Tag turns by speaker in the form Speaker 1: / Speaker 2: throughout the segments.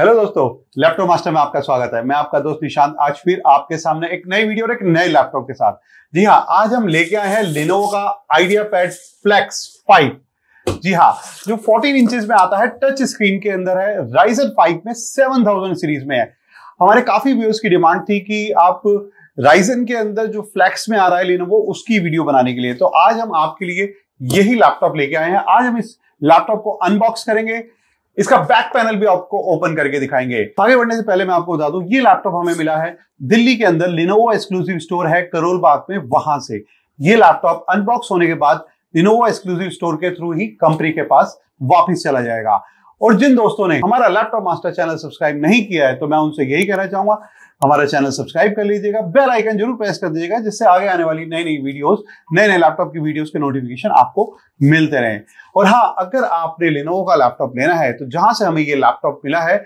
Speaker 1: hello दोस्तों laptop master में आपका स्वागत है मैं आपका दोस्त निशांत आज फिर आपके सामने एक नई वीडियो और एक नए लैपटॉप के साथ जी हाँ आज हम लेके आए हैं लिनोवो का IdeaPad Flex five G हाँ जो 14 इंचेस में आता है टच स्क्रीन के अंदर है राइजन फाइव में सेवन थाउजेंड सीरीज में है हमारे काफी व्यूज की डिमांड थी कि आप राइजन के अंदर जो फ्लैक्स में आ रहा है लिनोवो उसकी वीडियो बनाने के लिए तो आज हम आपके लिए यही लैपटॉप लेके आए हैं आज हम इस लैपटॉप को अनबॉक्स करेंगे इसका बैक पैनल भी आपको ओपन करके दिखाएंगे आगे बढ़ने से पहले मैं आपको बता दूं ये लैपटॉप हमें मिला है दिल्ली के अंदर लिनोवा एक्सक्लूसिव स्टोर है करोल बाग में वहां से ये लैपटॉप अनबॉक्स होने के बाद लिनोवा एक्सक्लूसिव स्टोर के थ्रू ही कंपनी के पास वापिस चला जाएगा और जिन दोस्तों ने हमारा लैपटॉप मास्टर चैनल सब्सक्राइब नहीं किया है तो मैं उनसे यही कहना चाहूंगा हमारा चैनल सब्सक्राइब कर लीजिएगा बेल आइकन जरूर प्रेस कर दीजिएगा जिससे आगे आने वाली नई नई वीडियोस नए नए लैपटॉप की वीडियोस के नोटिफिकेशन आपको मिलते रहे और हाँ अगर आपने लेनोवो का लैपटॉप लेना है तो जहां से हमें ये लैपटॉप मिला है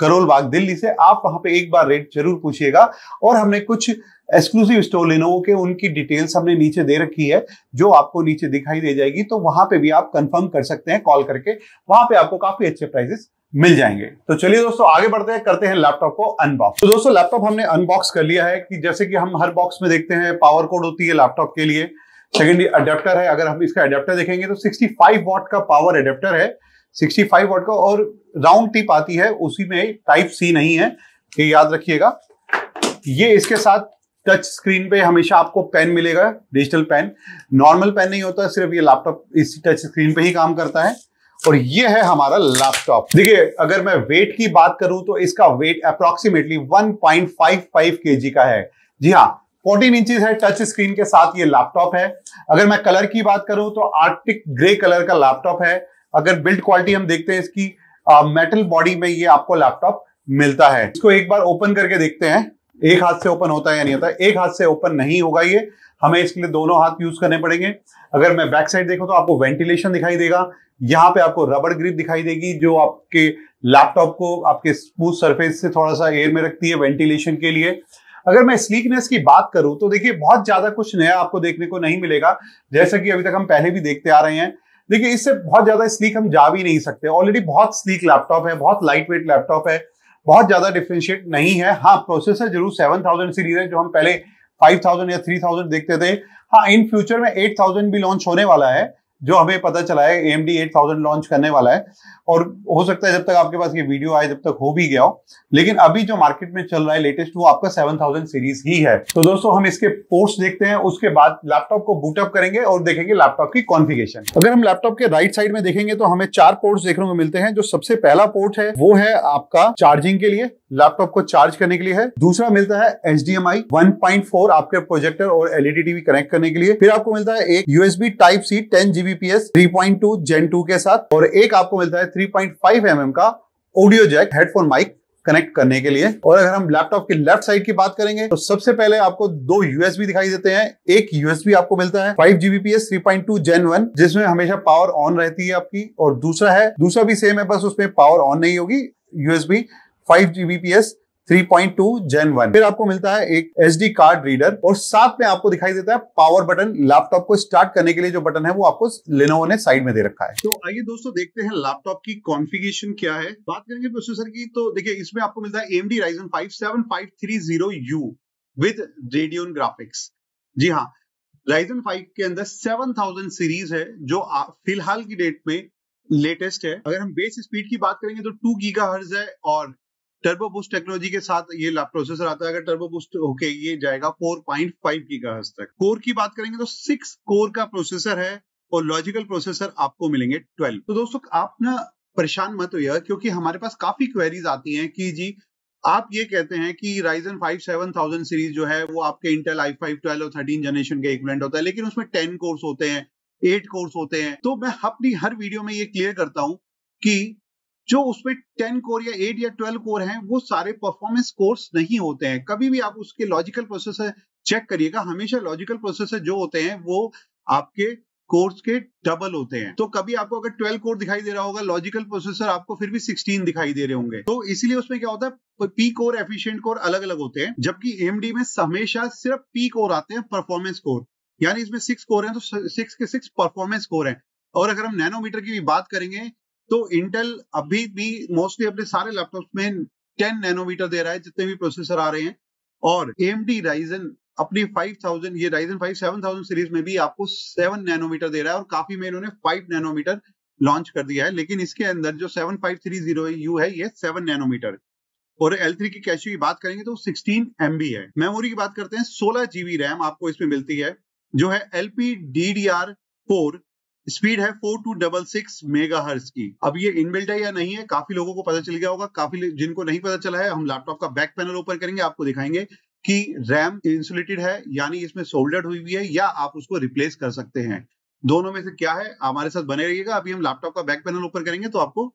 Speaker 1: करोल बाग दिल्ली से आप वहां पे एक बार रेट जरूर पूछिएगा और हमने कुछ एक्सक्लूसिव स्टोर लेनोवो के उनकी डिटेल्स हमने नीचे दे रखी है जो आपको नीचे दिखाई दे जाएगी तो वहां पे भी आप कंफर्म कर सकते हैं कॉल करके वहां पे आपको काफी अच्छे प्राइजेस मिल जाएंगे तो चलिए दोस्तों आगे बढ़ते हैं करते हैं लैपटॉप को अनबॉक्स तो दोस्तों लैपटॉप हमने अनबॉक्स कर लिया है कि जैसे कि हम हर बॉक्स में देखते हैं पावर कोड होती है लैपटॉप के लिए सेकेंडली अडेप्टर है अगर हम इसका अडेप्टर देखेंगे तो 65 वॉट का पावर अडेप्टर है 65 वॉट का और राउंड टिप आती है उसी में टाइप सी नहीं है ये याद रखिएगा ये इसके साथ टच स्क्रीन पे हमेशा आपको पेन मिलेगा डिजिटल पेन नॉर्मल पेन नहीं होता सिर्फ ये लैपटॉप इस टच स्क्रीन पे ही काम करता है और ये है हमारा लैपटॉप देखिए अगर मैं वेट की बात करूं तो इसका वेट अप्रोक्सीमेटली 1.55 पॉइंट का है जी हाँ 14 इंचेस है टच स्क्रीन के साथ ये लैपटॉप है अगर मैं कलर की बात करूं तो आर्टिक ग्रे कलर का लैपटॉप है अगर बिल्ड क्वालिटी हम देखते हैं इसकी आ, मेटल बॉडी में ये आपको लैपटॉप मिलता है इसको एक बार ओपन करके देखते हैं एक हाथ से ओपन होता है या नहीं होता एक हाथ से ओपन नहीं होगा ये हमें इसके लिए दोनों हाथ यूज करने पड़ेंगे अगर मैं बैक साइड देखूँ तो आपको वेंटिलेशन दिखाई देगा यहाँ पे आपको रबड़ ग्रिप दिखाई देगी जो आपके लैपटॉप को आपके स्मूथ सरफेस से थोड़ा सा एयर में रखती है वेंटिलेशन के लिए अगर मैं स्लीकनेस की बात करूं तो देखिए बहुत ज्यादा कुछ नया आपको देखने को नहीं मिलेगा जैसा कि अभी तक हम पहले भी देखते आ रहे हैं देखिए इससे बहुत ज्यादा स्लीक हम जा भी नहीं सकते ऑलरेडी बहुत स्लीक लैपटॉप है बहुत लाइट वेट लैपटॉप है बहुत ज्यादा डिफ्रेंशिएट नहीं है हाँ प्रोसेसर जरूर सेवन थाउजेंड सीरीज है जो हम पहले फाइव थाउजेंड या थ्री थाउजेंड देखते थे हाँ इन फ्यूचर में एट थाउजेंड भी लॉन्च होने वाला है जो हमें पता चला है M D eight thousand launch करने वाला है और हो सकता है जब तक आपके पास ये वीडियो आए जब तक हो भी गया हो लेकिन अभी जो मार्केट में चल रहा है लेटेस्ट वो आपका सेवन थाउजेंड सीरीज ही है तो दोस्तों हम इसके पोर्ट्स देखते हैं उसके बाद लैपटॉप को बूटअप करेंगे और देखेंगे लैपटॉप की कॉन्फिगेशन अगर हम लैपटॉप के राइट साइड में देखेंगे तो हमें चार पोर्ट्स देखने को मिलते हैं जो सबसे पहला पोर्ट है वो है आपका चार्जिंग के लिए लैपटॉप को चार्ज करने के लिए है दूसरा मिलता है H D M I one point four आपके प्रोजेक्टर और एलईडी टीवी कनेक्ट करने के लिए फिर आपको मिलता है एक USB type C ten GB MBPS 3.2 Gen 2 के साथ और एक आपको मिलता है 3.5 mm का audio jack headphone mic connect करने के लिए और अगर हम लैपटॉप के लेफ्ट साइड की बात करेंगे तो सबसे पहले आपको दो यूएसबी दिखाई देते हैं एक यूएसबी आपको मिलता है 5 GBPS 3.2 point two Gen one जिसमें हमेशा पावर ऑन रहती है आपकी और दूसरा है दूसरा भी सेम है बस उसमें पावर ऑन नहीं होगी यूएसबी फाइव जीबीपीएस 3.2 Gen 1 फिर आपको मिलता है एक एस डी कार्ड रीडर और साथ में आपको दिखाई देता है पावर बटन लैपटॉप को स्टार्ट करने के लिए जो बटन है वो आपको लेनोवो ने साइड में दे रखा है तो आइए दोस्तों देखते हैं लैपटॉप की कॉन्फ़िगरेशन क्या है बात करेंगे प्रोसेसर की तो देखिए इसमें आपको मिलता है AMD Ryzen 5 7530U with Radeon graphics जी हाँ राइजन फाइव के अंदर 7000 सीरीज है जो फिलहाल की डेट में लेटेस्ट है अगर हम बेस स्पीड की बात करेंगे तो टू गीगा है और टर्बो बूस्ट टेक्नोलॉजी के साथ ये प्रोसेसर आता है अगर टर्बो बूस्ट होके ये जाएगा 4.5 पॉइंट तक कोर की बात करेंगे तो सिक्स कोर का प्रोसेसर है और लॉजिकल प्रोसेसर आपको मिलेंगे ट्वेल्व तो दोस्तों आप ना परेशान मत हो क्योंकि हमारे पास काफी क्वेरीज आती हैं कि जी आप ये कहते हैं कि Ryzen five seven thousand series जो है वो आपके इंटेल आई फाइव ट्वेल्व और थर्टीन जनरेशन के इक्वलेंट होता है लेकिन उसमें टेन कोर्स होते हैं एट कोर्स होते हैं तो मैं अपनी हर वीडियो में ये क्लियर करता हूं कि जो उसमें टेन कोर या एट या ट्वेल्व कोर हैं वो सारे परफॉर्मेंस कोर्स नहीं होते हैं कभी भी आप उसके लॉजिकल प्रोसेसर चेक करिएगा हमेशा लॉजिकल प्रोसेसर जो होते हैं वो आपके कोर्स के डबल होते हैं तो कभी आपको अगर 12 कोर दिखाई दे रहा होगा लॉजिकल प्रोसेसर आपको फिर भी 16 दिखाई दे रहे होंगे तो इसीलिए उसमें क्या होता है पी कोर एफिशिएंट कोर अलग अलग होते हैं जबकि एमडी में हमेशा सिर्फ पी कोर आते हैं परफॉर्मेंस कोर यानी इसमें सिक्स कोर है तो सिक्स के सिक्स परफॉर्मेंस कोर है और अगर हम नैनोमीटर की भी बात करेंगे तो इंटेल अभी भी मोस्टली अपने सारे लैपटॉप में टेन नैनोमीटर दे रहा है जितने भी प्रोसेसर आ रहे हैं और एम डी राइजन अपनी थाउजेंड ये राइजन सेवन थाउजेंड सीरीज में भी आपको सेवन नैनोमीटर दे रहा है और काफी में इन्होंने फाइव नैनोमीटर लॉन्च कर दिया है लेकिन इसके अंदर जो seven five three zero U है ये सेवन नैनोमीटर और एल थ्री की कैश की बात करेंगे तो सिक्सटीन एम बी है मेमोरी की बात करते हैं सोलह जीबी रैम आपको इसमें मिलती है जो है L P D D R four speed है four two double six mega hertz की अब ये इनबिल्ट है या नहीं है काफी लोगों को पता चल गया होगा काफी जिनको नहीं पता चला है हम लैपटॉप का बैक पैनल ओपन करेंगे आपको दिखाएंगे कि रैम इंसुलेटेड है यानी इसमें सोल्डर हुई हुई है या आप उसको रिप्लेस कर सकते हैं दोनों में से क्या है हमारे साथ बने रहिएगा अभी हम लैपटॉप का बैक पैनल ओपन करेंगे तो आपको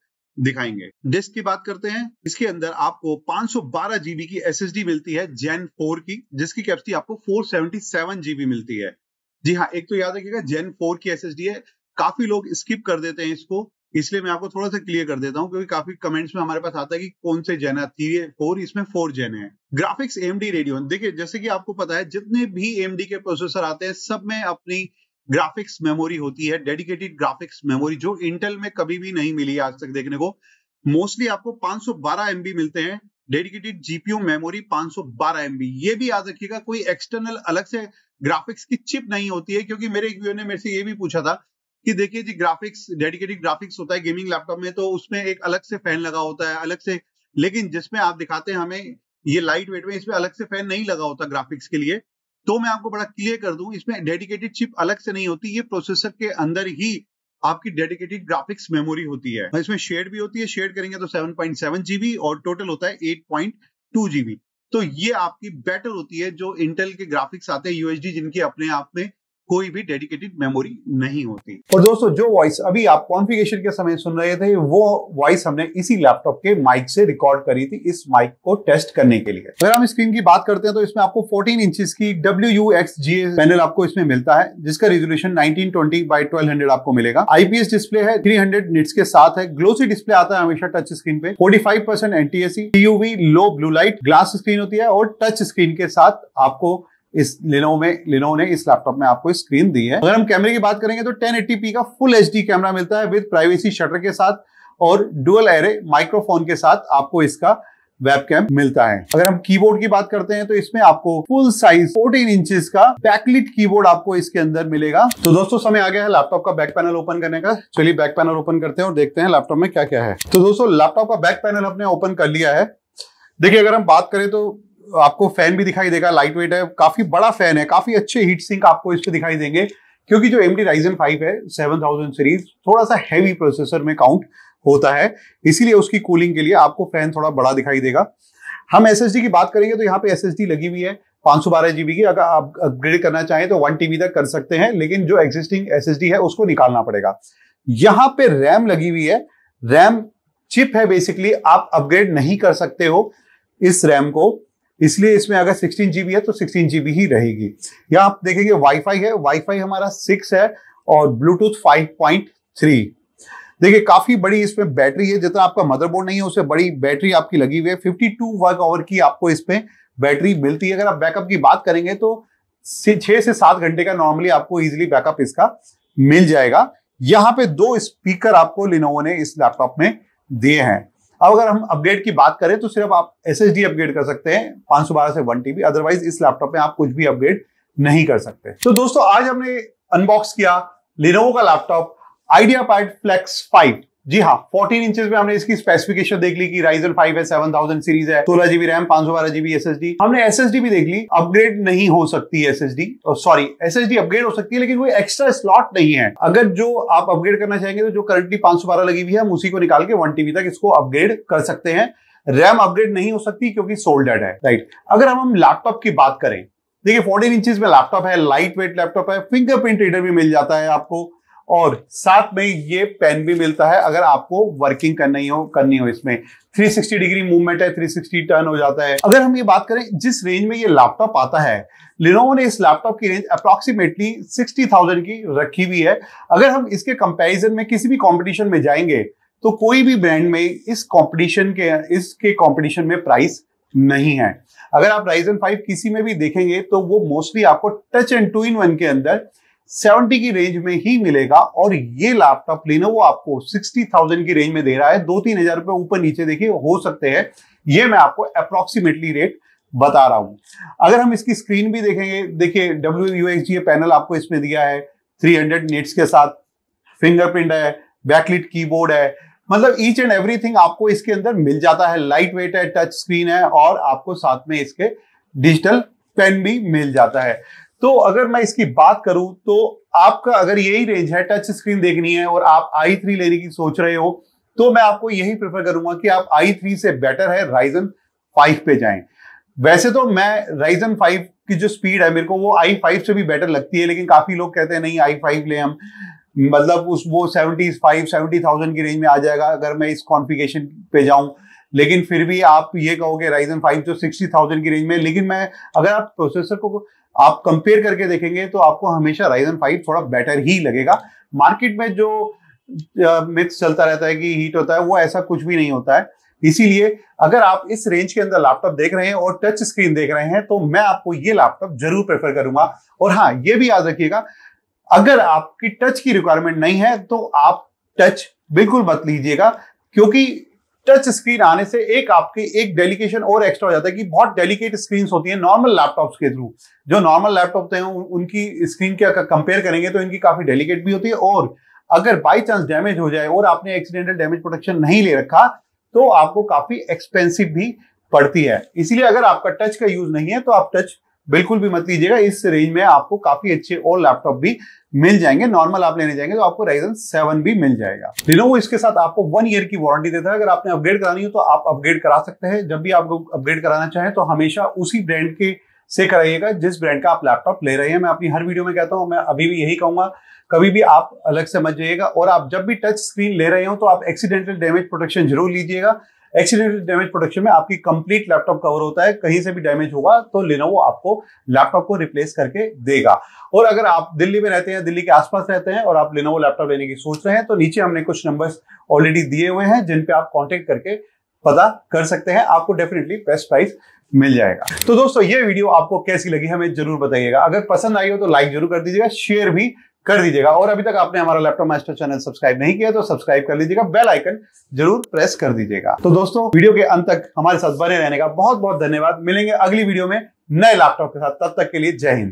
Speaker 1: दिखाएंगे डिस्क की बात करते हैं इसके अंदर आपको 512 जीबी की एस मिलती है जेन 4 की जिसकी कैपेसिटी आपको 477 जीबी मिलती है जी हाँ एक तो याद रखिएगा जेन 4 की एस है काफी लोग स्किप कर देते हैं इसको इसलिए मैं आपको थोड़ा सा क्लियर कर देता हूँ क्योंकि काफी कमेंट्स में हमारे पास आता है कि कौन से जेन है थ्री फोर इसमें फोर जेन है ग्राफिक्स एमडी रेडियो देखिए जैसे कि आपको पता है जितने भी एमडी के प्रोसेसर आते हैं सब में अपनी ग्राफिक्स मेमोरी होती है डेडिकेटेड ग्राफिक्स मेमोरी जो इंटेल में कभी भी नहीं मिली आज तक देखने को मोस्टली आपको 512 बी मिलते हैं डेडिकेटेड जीपीयू मेमोरी 512 बी ये भी याद रखिएगा कोई एक्सटर्नल अलग से ग्राफिक्स की चिप नहीं होती है क्योंकि मेरे एक व्यू ने मेरे से ये भी पूछा था कि देखिए जी ग्राफिक्स डेडिकेटेड ग्राफिक्स होता है गेमिंग लैपटॉप में तो उसमें एक अलग से फैन लगा होता है अलग से लेकिन जिसमें आप दिखाते हैं हमें ये लाइट वेट में इसमें अलग से फैन नहीं लगा होता ग्राफिक्स के लिए तो मैं आपको बड़ा क्लियर कर दूं इसमें डेडिकेटेड चिप अलग से नहीं होती ये प्रोसेसर के अंदर ही आपकी डेडिकेटेड ग्राफिक्स मेमोरी होती है इसमें शेड भी होती है शेड करेंगे तो 7.7 जीबी और टोटल होता है 8.2 जीबी तो ये आपकी बेटर होती है जो इंटेल के ग्राफिक्स आते हैं यूएसडी जिनकी अपने आप में कोई भी डेडिकेटेड मेमोरी नहीं होती और दोस्तों जो वॉइस अभी आप कॉन्फ़िगरेशन के समय सुन रहे थे वो वॉइस हमने इसी लैपटॉप के माइक से रिकॉर्ड करी थी इस माइक को टेस्ट करने के लिए अगर हम स्क्रीन की बात करते हैं तो इसमें आपको 14 इंचेस की W U X G panel आपको इसमें मिलता है जिसका रेजोल्यूशन 1920 बाय 1200 आपको मिलेगा आईपीएस डिस्प्ले है थ्री हंड्रेड निट्स के साथ है ग्लोसी डिस्प्ले आता है हमेशा टच स्क्रीन पे forty five percent NTSC low blue light glass screen होती है और टच स्क्रीन के साथ आपको इस लिनो में लिनो ने इस लैपटॉप में आपको स्क्रीन दी है अगर हम कैमरे की बात करेंगे तो 1080p का फुल एच कैमरा मिलता है विद प्राइवेसी शटर के साथ और डुअल एरे माइक्रोफोन के साथ आपको इसका वेबकैम मिलता है अगर हम कीबोर्ड की बात करते हैं तो इसमें आपको फुल साइज 14 इंचेस का बैकलिट कीबोर्ड आपको इसके अंदर मिलेगा तो दोस्तों समय आ गया है लैपटॉप का बैक पैनल ओपन करने का चलिए बैक पैनल ओपन करते हैं और देखते हैं लैपटॉप में क्या क्या है तो दोस्तों लैपटॉप का बैक पैनल हमने ओपन कर लिया है देखिए अगर हम बात करें तो आपको फैन भी दिखाई देगा लाइट वेट है काफी बड़ा फैन है काफी अच्छे हीट सिंक आपको पर दिखाई देंगे क्योंकि जो एम डी राइजन फाइव है सेवन थाउजेंड सीरीज थोड़ा सा हैवी प्रोसेसर में काउंट होता है इसीलिए उसकी कूलिंग के लिए आपको फैन थोड़ा बड़ा दिखाई देगा हम एस की बात करेंगे तो यहाँ पे एस लगी हुई है पांच सौ बारह जीबी की अगर आप अपग्रेड करना चाहें तो वन टीबी तक कर सकते हैं लेकिन जो एग्जिस्टिंग एस है उसको निकालना पड़ेगा यहाँ पे रैम लगी हुई है रैम चिप है बेसिकली आप अपग्रेड नहीं कर सकते हो इस रैम को इसलिए इसमें अगर सिक्सटीन जीबी है तो सिक्सटीन जीबी ही रहेगी या आप देखेंगे वाईफाई है वाईफाई हमारा सिक्स है और ब्लूटूथ फाइव पॉइंट थ्री देखिए काफी बड़ी इसमें बैटरी है जितना आपका मदरबोर्ड नहीं है उससे बड़ी बैटरी आपकी लगी हुई है फिफ्टी टू वर्क आवर की आपको इसमें बैटरी मिलती है अगर आप बैकअप की बात करेंगे तो छह से सात घंटे का नॉर्मली आपको इजिली बैकअप इसका मिल जाएगा यहाँ पे दो स्पीकर आपको लिनोवो ने इस लैपटॉप में दिए हैं अब अगर हम अपग्रेड की बात करें तो सिर्फ आप एस अपग्रेड कर सकते हैं पांच से वन टीबी अदरवाइज इस लैपटॉप में आप कुछ भी अपग्रेड नहीं कर सकते तो दोस्तों आज हमने अनबॉक्स किया लिनोवो का laptop IdeaPad Flex five G हाँ 14 इंचेस में हमने इसकी स्पेसिफिकेशन देख ली कि राइजन 5 है 7000 सीरीज है सोलह जीबी रैम पांच सौ बारह जीबी एस हमने एस भी देख ली अपग्रेड नहीं हो सकती S S sorry S upgrade हो सकती है लेकिन कोई एक्स्ट्रा स्लॉट नहीं है अगर जो आप अपग्रेड करना चाहेंगे तो जो करंटली पांच लगी हुई है हम उसी को निकाल के वन टीबी तक इसको अपग्रेड कर सकते हैं रैम अपग्रेड नहीं हो सकती क्योंकि सोल्डेड है राइट अगर हम हम लैपटॉप की बात करें देखिए 14 इंचेस में लैपटॉप है लाइट वेट लैपटॉप है फिंगरप्रिंट रीडर भी मिल जाता है आपको और साथ में ये पेन भी मिलता है अगर आपको वर्किंग करनी हो करनी हो इसमें 360 डिग्री मूवमेंट है 360 टर्न हो जाता है अगर हम ये बात करें जिस रेंज में ये लैपटॉप आता है लिनोवो ने इस लैपटॉप की रेंज अप्रोक्सीमेटली 60,000 की रखी हुई है अगर हम इसके कंपैरिजन में किसी भी कंपटीशन में जाएंगे तो कोई भी ब्रांड में इस कॉम्पिटिशन के इसके कॉम्पिटिशन में प्राइस नहीं है अगर आप राइजन फाइव किसी में भी देखेंगे तो वो मोस्टली आपको touch and two in one के अंदर सेवेंटी की रेंज में ही मिलेगा और ये लैपटॉप लेना वो आपको सिक्सटी थाउजेंड की रेंज में दे रहा है दो तीन हजार रुपए ऊपर नीचे देखिए हो सकते हैं ये मैं आपको अप्रोक्सीमेटली रेट बता रहा हूं अगर हम इसकी स्क्रीन भी देखेंगे देखिए W U X G panel आपको इसमें दिया है थ्री हंड्रेड नेट्स के साथ फिंगरप्रिंट है बैकलिट कीबोर्ड है मतलब ईच एंड एवरीथिंग आपको इसके अंदर मिल जाता है लाइट वेट है टच स्क्रीन है और आपको साथ में इसके डिजिटल पेन भी मिल जाता है तो अगर मैं इसकी बात करूं तो आपका अगर यही रेंज है टच स्क्रीन देखनी है और आप आई थ्री लेने की सोच रहे हो तो मैं आपको यही प्रेफर करूंगा कि आप आई थ्री से बेटर है राइजन फाइव पे जाए वैसे तो मैं राइजन फाइव की जो स्पीड है मेरे को वो आई फाइव से भी बेटर लगती है लेकिन काफी लोग कहते हैं नहीं आई फाइव ले हम मतलब उस वो सेवेंटी फाइव सेवेंटी थाउजेंड की रेंज में आ जाएगा अगर मैं इस कॉन्फ़िगरेशन पे जाऊं लेकिन फिर भी आप ये कहोगे राइजन फाइव जो सिक्सटी थाउजेंड की रेंज में लेकिन मैं अगर आप प्रोसेसर को आप कंपेयर करके देखेंगे तो आपको हमेशा राइजन फाइव थोड़ा बेटर ही लगेगा मार्केट में जो मिथ्स चलता रहता है कि हीट होता है वो ऐसा कुछ भी नहीं होता है इसीलिए अगर आप इस रेंज के अंदर लैपटॉप देख रहे हैं और टच स्क्रीन देख रहे हैं तो मैं आपको ये लैपटॉप जरूर प्रेफर करूंगा और हाँ ये भी याद रखिएगा अगर आपकी टच की रिक्वायरमेंट नहीं है तो आप टच बिल्कुल मत लीजिएगा क्योंकि टच स्क्रीन आने से एक आपके एक डेलीकेशन और एक्स्ट्रा हो जाता है कि बहुत डेलीकेट स्क्रीन होती है नॉर्मल लैपटॉप्स के थ्रू जो नॉर्मल लैपटॉप हैं उनकी स्क्रीन के कंपेयर करेंगे तो इनकी काफी डेलीकेट भी होती है और अगर बाई चांस डैमेज हो जाए और आपने एक्सीडेंटल डैमेज प्रोटेक्शन नहीं ले रखा तो आपको काफी एक्सपेंसिव भी पड़ती है इसीलिए अगर आपका टच का यूज नहीं है तो आप टच बिल्कुल भी मत लीजिएगा इस रेंज में आपको काफी अच्छे और लैपटॉप भी मिल जाएंगे नॉर्मल आप लेने जाएंगे तो आपको राइजन सेवन भी मिल जाएगा लिनोवो इसके साथ आपको वन ईयर की वारंटी देता है अगर आपने अपग्रेड करानी हो तो आप अपग्रेड करा सकते हैं जब भी आप लोग अपग्रेड कराना चाहें तो हमेशा उसी ब्रांड के से कराइएगा जिस ब्रांड का आप लैपटॉप ले रहे हैं मैं अपनी हर वीडियो में कहता हूं मैं अभी भी यही कहूंगा कभी भी आप अलग से मत जाइएगा और आप जब भी टच स्क्रीन ले रहे हो तो आप एक्सीडेंटल डैमेज प्रोटेक्शन जरूर लीजिएगा एक्सीडेंटल डैमेज प्रोटेक्शन में आपकी कंप्लीट लैपटॉप कवर होता है कहीं से भी डैमेज होगा तो वो आपको लैपटॉप को रिप्लेस करके देगा और अगर आप दिल्ली में रहते हैं दिल्ली के आसपास रहते हैं और आप वो लैपटॉप लेने की सोच रहे हैं तो नीचे हमने कुछ नंबर्स ऑलरेडी दिए हुए हैं जिन पे आप कॉन्टेक्ट करके पता कर सकते हैं आपको डेफिनेटली बेस्ट प्राइस मिल जाएगा तो दोस्तों ये वीडियो आपको कैसी लगी हमें जरूर बताइएगा अगर पसंद आई हो तो लाइक जरूर कर दीजिएगा शेयर भी कर दीजिएगा और अभी तक आपने हमारा लैपटॉप मास्टर चैनल सब्सक्राइब नहीं किया तो सब्सक्राइब कर लीजिएगा बेल आइकन जरूर प्रेस कर दीजिएगा तो दोस्तों वीडियो के अंत तक हमारे साथ बने रहने का बहुत बहुत धन्यवाद मिलेंगे अगली वीडियो में नए लैपटॉप के साथ तब तक के लिए जय हिंद